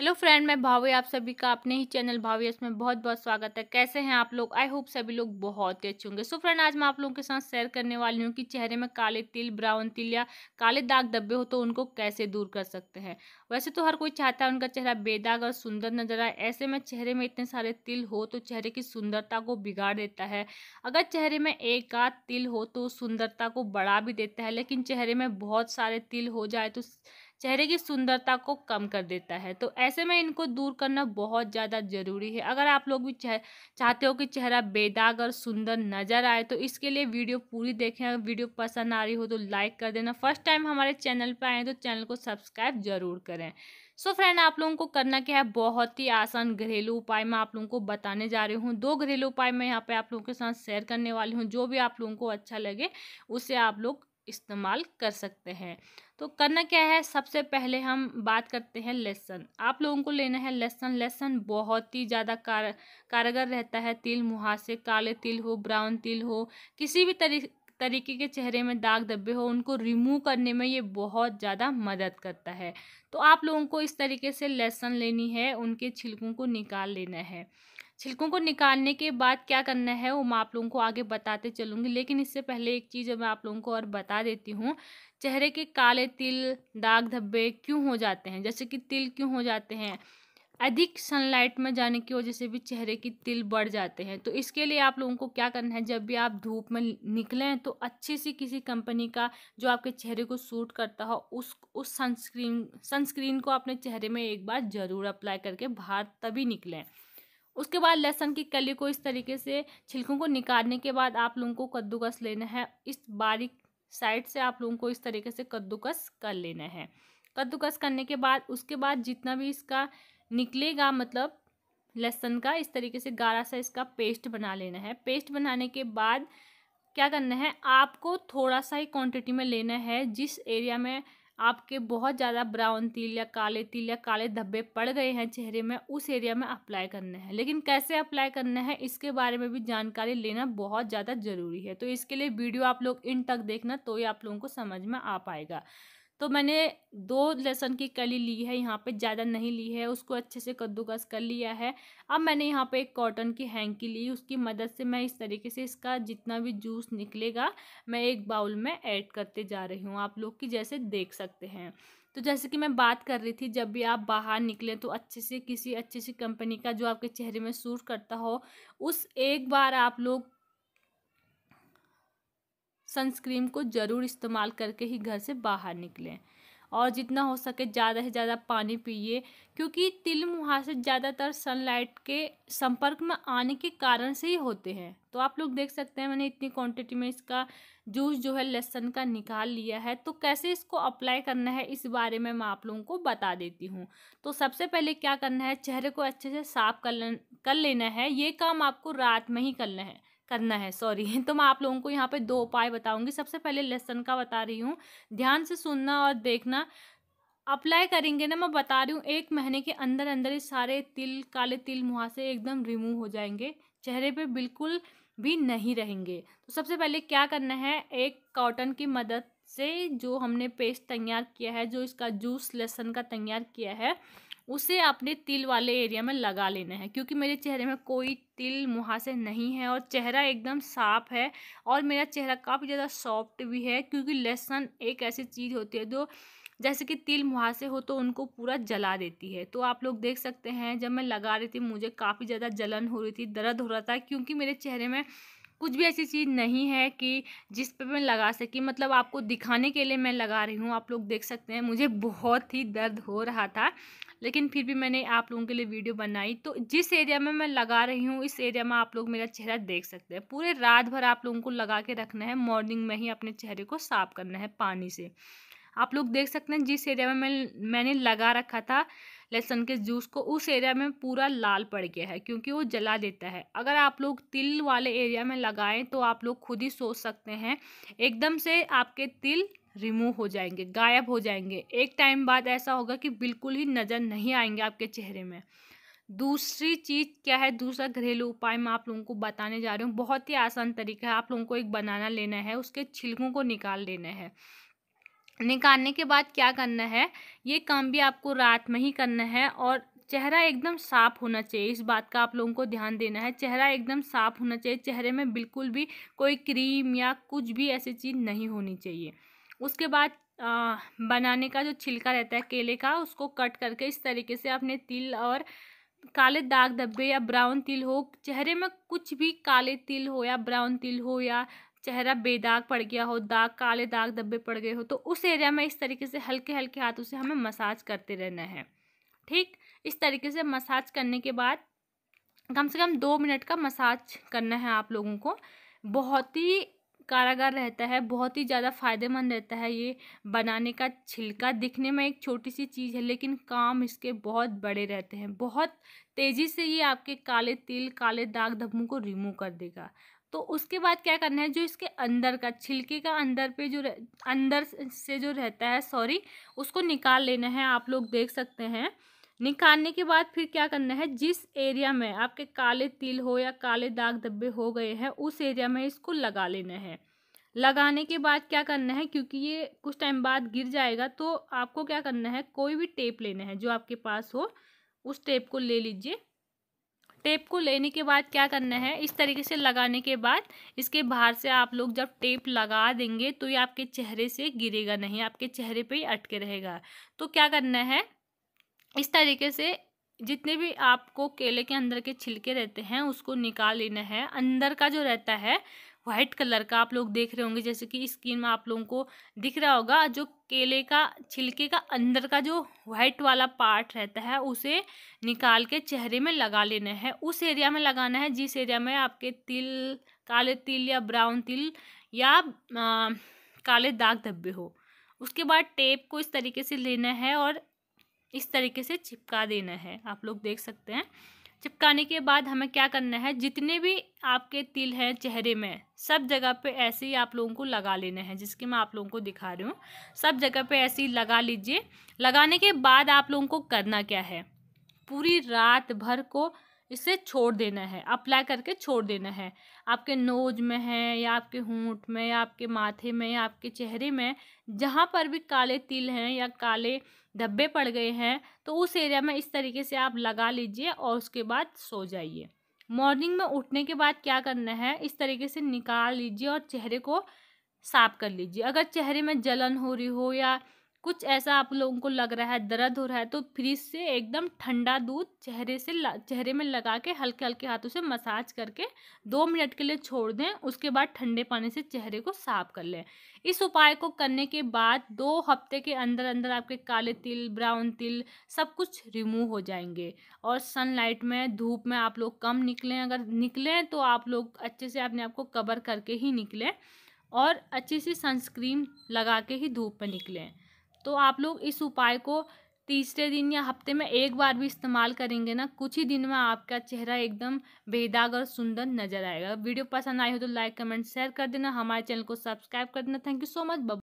hello friend मैं भावे आप सभी का अपने ही चैनल भावे इसमें बहुत बहुत स्वागत है कैसे हैं आप लोग आई होप सभी लोग बहुत ही अच्छे होंगे सो फ्रेंड आज मैं आप लोगों के साथ शेयर करने वाली हूँ कि चेहरे में काले तिल ब्राउन तिल या काले दाग धब्बे हो तो उनको कैसे दूर कर सकते हैं वैसे तो हर कोई चाहता है उनका चेहरा बेदाग और सुंदर नजर आए ऐसे में चेहरे में इतने सारे तिल हो तो चेहरे की सुंदरता को बिगाड़ देता है अगर चेहरे में एक आध तिल हो तो सुंदरता को बढ़ा भी देता है लेकिन चेहरे में बहुत सारे तिल हो जाए तो चेहरे की सुंदरता को कम कर देता है तो ऐसे में इनको दूर करना बहुत ज़्यादा ज़रूरी है अगर आप लोग भी चाहते हो कि चेहरा बेदाग और सुंदर नज़र आए तो इसके लिए वीडियो पूरी देखें अगर वीडियो पसंद आ रही हो तो लाइक कर देना फर्स्ट टाइम हमारे चैनल पर आए तो चैनल को सब्सक्राइब ज़रूर करें सो so फ्रेंड आप लोगों को करना क्या है बहुत ही आसान घरेलू उपाय मैं आप लोगों को बताने जा रही हूँ दो घरेलू उपाय मैं यहाँ पे आप लोगों के साथ शेयर करने वाली हूँ जो भी आप लोगों को अच्छा लगे उसे आप लोग इस्तेमाल कर सकते हैं तो करना क्या है सबसे पहले हम बात करते हैं लेसन आप लोगों को लेना है लेसन लेसन बहुत ही ज़्यादा कार कारगर रहता है तिल मुहासे काले तिल हो ब्राउन तिल हो किसी भी तरी तरीके के चेहरे में दाग धब्बे हो उनको रिमूव करने में ये बहुत ज़्यादा मदद करता है तो आप लोगों को इस तरीके से लहसन लेनी है उनके छिलकों को निकाल लेना है छिलकों को निकालने के बाद क्या करना है वो मैं आप लोगों को आगे बताते चलूँगी लेकिन इससे पहले एक चीज़ मैं आप लोगों को और बता देती हूँ चेहरे के काले तिल दाग धब्बे क्यों हो जाते हैं जैसे कि तिल क्यों हो जाते हैं अधिक सनलाइट में जाने की वजह से भी चेहरे की तिल बढ़ जाते हैं तो इसके लिए आप लोगों को क्या करना है जब भी आप धूप में निकलें तो अच्छी सी किसी कंपनी का जो आपके चेहरे को सूट करता हो उस उस सनस्क्रीन सनस्क्रीन को अपने चेहरे में एक बार ज़रूर अप्लाई करके बाहर तभी निकलें उसके बाद लहसुन की कली को इस तरीके से छिलकों को निकालने के बाद आप लोगों को कद्दूकस लेना है इस बारीक साइड से आप लोगों को इस तरीके से कद्दूकस कर लेना है कद्दूकस करने के बाद उसके बाद जितना भी इसका निकलेगा मतलब लहसुन का इस तरीके से गाढ़ा सा इसका पेस्ट बना लेना है पेस्ट बनाने के बाद क्या करना है आपको थोड़ा सा ही क्वांटिटी में लेना है जिस एरिया में आपके बहुत ज़्यादा ब्राउन तिल या काले तिल या काले धब्बे पड़ गए हैं चेहरे में उस एरिया में अप्लाई करने हैं लेकिन कैसे अप्लाई करना है इसके बारे में भी जानकारी लेना बहुत ज़्यादा ज़रूरी है तो इसके लिए वीडियो आप लोग इन तक देखना तो ही आप लोगों को समझ में आ पाएगा तो मैंने दो लहसुन की कली ली है यहाँ पे ज़्यादा नहीं ली है उसको अच्छे से कद्दूकस कर लिया है अब मैंने यहाँ पे एक कॉटन की हैंकी ली उसकी मदद से मैं इस तरीके से इसका जितना भी जूस निकलेगा मैं एक बाउल में ऐड करते जा रही हूँ आप लोग की जैसे देख सकते हैं तो जैसे कि मैं बात कर रही थी जब भी आप बाहर निकलें तो अच्छे से किसी अच्छे से कंपनी का जो आपके चेहरे में सूट करता हो उस एक बार आप लोग सनस्क्रीन को ज़रूर इस्तेमाल करके ही घर से बाहर निकलें और जितना हो सके ज़्यादा से ज़्यादा पानी पिए क्योंकि तिल वहाँ से ज़्यादातर सनलाइट के संपर्क में आने के कारण से ही होते हैं तो आप लोग देख सकते हैं मैंने इतनी क्वांटिटी में इसका जूस जो है लहसन का निकाल लिया है तो कैसे इसको अप्लाई करना है इस बारे में मैं आप लोगों को बता देती हूँ तो सबसे पहले क्या करना है चेहरे को अच्छे से साफ कर ले कर लेना है ये काम आपको रात में ही करना है करना है सॉरी तो मैं आप लोगों को यहाँ पे दो उपाय बताऊंगी सबसे पहले लेसन का बता रही हूँ ध्यान से सुनना और देखना अप्लाई करेंगे ना मैं बता रही हूँ एक महीने के अंदर अंदर ही सारे तिल काले तिल मुहासे से एकदम रिमूव हो जाएंगे चेहरे पे बिल्कुल भी नहीं रहेंगे तो सबसे पहले क्या करना है एक कॉटन की मदद से जो हमने पेस्ट तैयार किया है जो इसका जूस लहसन का तैयार किया है उसे अपने तिल वाले एरिया में लगा लेना है क्योंकि मेरे चेहरे में कोई तिल मुहासे नहीं है और चेहरा एकदम साफ है और मेरा चेहरा काफ़ी ज़्यादा सॉफ्ट भी है क्योंकि लहसुन एक ऐसी चीज़ होती है जो जैसे कि तिल मुहासे हो तो उनको पूरा जला देती है तो आप लोग देख सकते हैं जब मैं लगा रही थी मुझे काफ़ी ज़्यादा जलन हो रही थी दर्द हो रहा था क्योंकि मेरे चेहरे में कुछ भी ऐसी चीज़ नहीं है कि जिस पे मैं लगा सकी मतलब आपको दिखाने के लिए मैं लगा रही हूँ आप लोग देख सकते हैं मुझे बहुत ही दर्द हो रहा था लेकिन फिर भी मैंने आप लोगों के लिए वीडियो बनाई तो जिस एरिया में मैं लगा रही हूँ इस एरिया में आप लोग मेरा चेहरा देख सकते हैं पूरे रात भर आप लोगों को लगा के रखना है मॉर्निंग में ही अपने चेहरे को साफ करना है पानी से आप लोग देख सकते हैं जिस एरिया में मैं मैंने लगा रखा था लहसुन के जूस को उस एरिया में पूरा लाल पड़ गया है क्योंकि वो जला देता है अगर आप लोग तिल वाले एरिया में लगाएं तो आप लोग खुद ही सोच सकते हैं एकदम से आपके तिल रिमूव हो जाएंगे गायब हो जाएंगे एक टाइम बाद ऐसा होगा कि बिल्कुल ही नज़र नहीं आएंगे आपके चेहरे में दूसरी चीज़ क्या है दूसरा घरेलू उपाय मैं आप लोगों को बताने जा रही हूँ बहुत ही आसान तरीका है आप लोगों को एक बनाना लेना है उसके छिलकों को निकाल लेना है निकालने के बाद क्या करना है ये काम भी आपको रात में ही करना है और चेहरा एकदम साफ होना चाहिए इस बात का आप लोगों को ध्यान देना है चेहरा एकदम साफ होना चाहिए चेहरे में बिल्कुल भी कोई क्रीम या कुछ भी ऐसी चीज़ नहीं होनी चाहिए उसके बाद आ, बनाने का जो छिलका रहता है केले का उसको कट करके इस तरीके से अपने तिल और काले दाग धब्बे या ब्राउन तिल हो चेहरे में कुछ भी काले तिल हो या ब्राउन तिल हो या चेहरा बेदाग पड़ गया हो दाग काले दाग धब्बे पड़ गए हो तो उस एरिया में इस तरीके से हल्के हल्के हाथों से हमें मसाज करते रहना है ठीक इस तरीके से मसाज करने के बाद कम से कम दो मिनट का मसाज करना है आप लोगों को बहुत ही कारागार रहता है बहुत ही ज़्यादा फ़ायदेमंद रहता है ये बनाने का छिलका दिखने में एक छोटी सी चीज़ है लेकिन काम इसके बहुत बड़े रहते हैं बहुत तेज़ी से ये आपके काले तिल काले दाग धब्बों को रिमूव कर देगा तो उसके बाद क्या करना है जो इसके अंदर का छिलके का अंदर पे जो अंदर से जो रहता है सॉरी उसको निकाल लेना है आप लोग देख सकते हैं निकालने के बाद फिर क्या करना है जिस एरिया में आपके काले तिल हो या काले दाग धब्बे हो गए हैं उस एरिया में इसको लगा लेना है लगाने के बाद क्या करना है क्योंकि ये कुछ टाइम बाद गिर जाएगा तो आपको क्या करना है कोई भी टेप लेना है जो आपके पास हो उस टेप को ले लीजिए टेप को लेने के बाद क्या करना है इस तरीके से लगाने के बाद इसके बाहर से आप लोग जब टेप लगा देंगे तो ये आपके चेहरे से गिरेगा नहीं आपके चेहरे पे ही अटके रहेगा तो क्या करना है इस तरीके से जितने भी आपको केले के अंदर के छिलके रहते हैं उसको निकाल लेना है अंदर का जो रहता है व्हाइट कलर का आप लोग देख रहे होंगे जैसे कि स्क्रीन में आप लोगों को दिख रहा होगा जो केले का छिलके का अंदर का जो व्हाइट वाला पार्ट रहता है उसे निकाल के चेहरे में लगा लेना है उस एरिया में लगाना है जिस एरिया में आपके तिल काले तिल या ब्राउन तिल या आ, काले दाग धब्बे हो उसके बाद टेप को इस तरीके से लेना है और इस तरीके से चिपका देना है आप लोग देख सकते हैं चिपकाने के बाद हमें क्या करना है जितने भी आपके तिल हैं चेहरे में सब जगह पे ऐसे ही आप लोगों को लगा लेना है जिसके मैं आप लोगों को दिखा रही हूँ सब जगह पे ऐसे ही लगा लीजिए लगाने के बाद आप लोगों को करना क्या है पूरी रात भर को इसे छोड़ देना है अप्लाई करके छोड़ देना है आपके नोज में है या आपके होंठ में या आपके माथे में या आपके चेहरे में जहाँ पर भी काले तिल हैं या काले धब्बे पड़ गए हैं तो उस एरिया में इस तरीके से आप लगा लीजिए और उसके बाद सो जाइए मॉर्निंग में उठने के बाद क्या करना है इस तरीके से निकाल लीजिए और चेहरे को साफ कर लीजिए अगर चेहरे में जलन हो रही हो या कुछ ऐसा आप लोगों को लग रहा है दर्द हो रहा है तो फ्रिज से एकदम ठंडा दूध चेहरे से चेहरे में लगा के हल्के हल्के हाथों से मसाज करके दो मिनट के लिए छोड़ दें उसके बाद ठंडे पानी से चेहरे को साफ कर लें इस उपाय को करने के बाद दो हफ्ते के अंदर अंदर आपके काले तिल ब्राउन तिल सब कुछ रिमूव हो जाएंगे और सनलाइट में धूप में आप लोग कम निकलें अगर निकलें तो आप लोग अच्छे से अपने आप को कवर करके ही निकलें और अच्छी सी सनस्क्रीन लगा के ही धूप में निकलें तो आप लोग इस उपाय को तीसरे दिन या हफ्ते में एक बार भी इस्तेमाल करेंगे ना कुछ ही दिन में आपका चेहरा एकदम बेदाग और सुंदर नजर आएगा वीडियो पसंद आई हो तो लाइक कमेंट शेयर कर देना हमारे चैनल को सब्सक्राइब कर देना थैंक यू सो मच